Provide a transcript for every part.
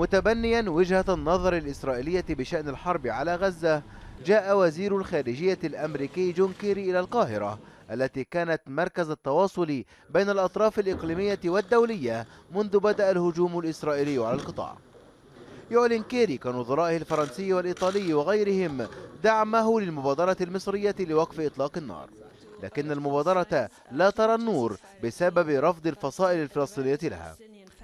متبنيا وجهة النظر الإسرائيلية بشأن الحرب على غزة جاء وزير الخارجية الأمريكي جون كيري إلى القاهرة التي كانت مركز التواصل بين الأطراف الإقليمية والدولية منذ بدأ الهجوم الإسرائيلي على القطاع يعلن كيري كنظرائه الفرنسي والإيطالي وغيرهم دعمه للمبادرة المصرية لوقف إطلاق النار لكن المبادرة لا ترى النور بسبب رفض الفصائل الفلسطينية لها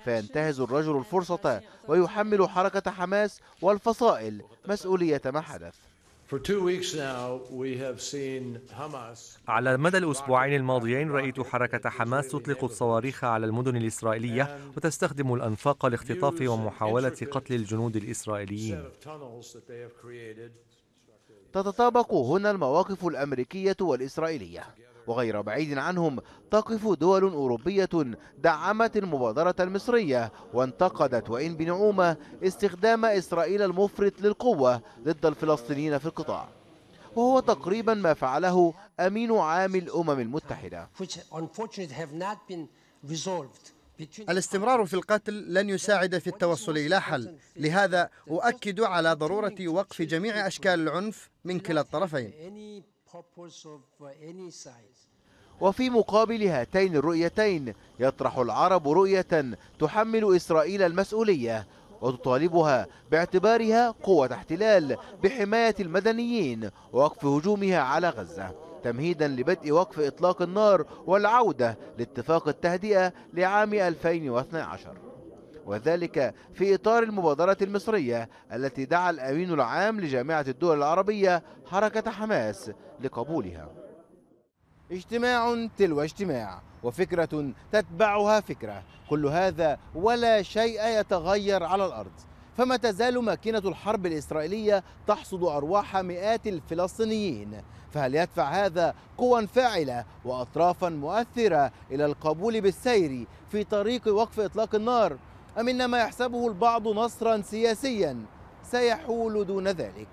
فينتهز الرجل الفرصة ويحمل حركة حماس والفصائل مسؤولية ما حدث على مدى الأسبوعين الماضيين رأيت حركة حماس تطلق الصواريخ على المدن الإسرائيلية وتستخدم الأنفاق لاختطاف ومحاولة قتل الجنود الإسرائيليين تتطابق هنا المواقف الأمريكية والإسرائيلية وغير بعيد عنهم تقف دول أوروبية دعمت المبادرة المصرية وانتقدت وإن بنعومة استخدام إسرائيل المفرط للقوة ضد الفلسطينيين في القطاع وهو تقريبا ما فعله أمين عام الأمم المتحدة الاستمرار في القتل لن يساعد في التوصل إلى حل لهذا أؤكد على ضرورة وقف جميع أشكال العنف من كلا الطرفين وفي مقابل هاتين الرؤيتين يطرح العرب رؤية تحمل إسرائيل المسؤولية وتطالبها باعتبارها قوة احتلال بحماية المدنيين ووقف هجومها على غزة تمهيدا لبدء وقف إطلاق النار والعودة لاتفاق التهدئة لعام 2012 وذلك في إطار المبادرة المصرية التي دعا الأمين العام لجامعة الدول العربية حركة حماس لقبولها اجتماع تلو اجتماع وفكرة تتبعها فكرة كل هذا ولا شيء يتغير على الأرض فما تزال ماكينة الحرب الإسرائيلية تحصد أرواح مئات الفلسطينيين فهل يدفع هذا قوى فاعلة وأطرافا مؤثرة إلى القبول بالسير في طريق وقف إطلاق النار أم إن ما يحسبه البعض نصرا سياسيا سيحول دون ذلك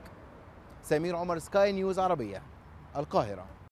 سمير عمر سكاي نيوز عربية القاهرة